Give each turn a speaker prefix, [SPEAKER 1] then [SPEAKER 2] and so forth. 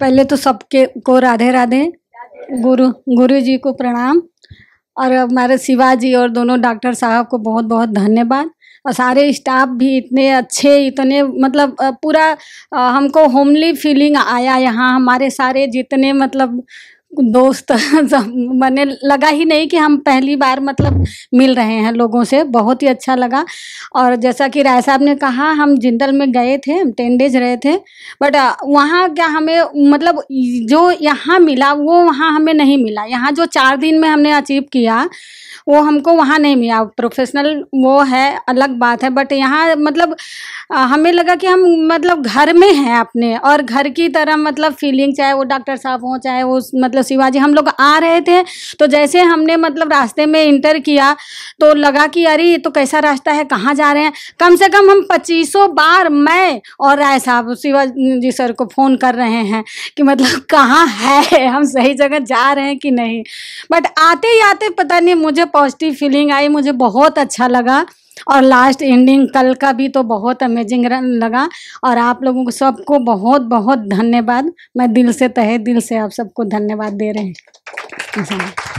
[SPEAKER 1] पहले तो सबके को राधे राधे गुरु गुरु जी को प्रणाम और हमारे शिवाजी और दोनों डॉक्टर साहब को बहुत बहुत धन्यवाद और सारे स्टाफ भी इतने अच्छे इतने मतलब पूरा हमको होमली फीलिंग आया यहाँ हमारे सारे जितने मतलब दोस्त मैंने लगा ही नहीं कि हम पहली बार मतलब मिल रहे हैं लोगों से बहुत ही अच्छा लगा और जैसा कि राय साहब ने कहा हम जिंदल में गए थे हम टेन डेज रहे थे बट वहाँ क्या हमें मतलब जो यहाँ मिला वो वहाँ हमें नहीं मिला यहाँ जो चार दिन में हमने अचीव किया वो हमको वहाँ नहीं मिला प्रोफेशनल वो है अलग बात है बट यहाँ मतलब हमें लगा कि हम मतलब घर में हैं अपने और घर की तरह मतलब फीलिंग चाहे वो डॉक्टर साहब हों चाहे वो मतलब शिवाजी हम लोग आ रहे थे तो जैसे हमने मतलब रास्ते में इंटर किया तो लगा कि अरे ये तो कैसा रास्ता है कहाँ जा रहे हैं कम से कम हम पच्चीसों बार मैं और राय साहब शिवाजी सर को फ़ोन कर रहे हैं कि मतलब कहाँ है हम सही जगह जा रहे हैं कि नहीं बट आते ही आते पता नहीं मुझे पॉजिटिव फीलिंग आई मुझे बहुत अच्छा लगा और लास्ट एंडिंग कल का भी तो बहुत अमेजिंग लगा और आप लोगों को सबको बहुत बहुत धन्यवाद मैं दिल से तहे दिल से आप सबको धन्यवाद दे रहे हैं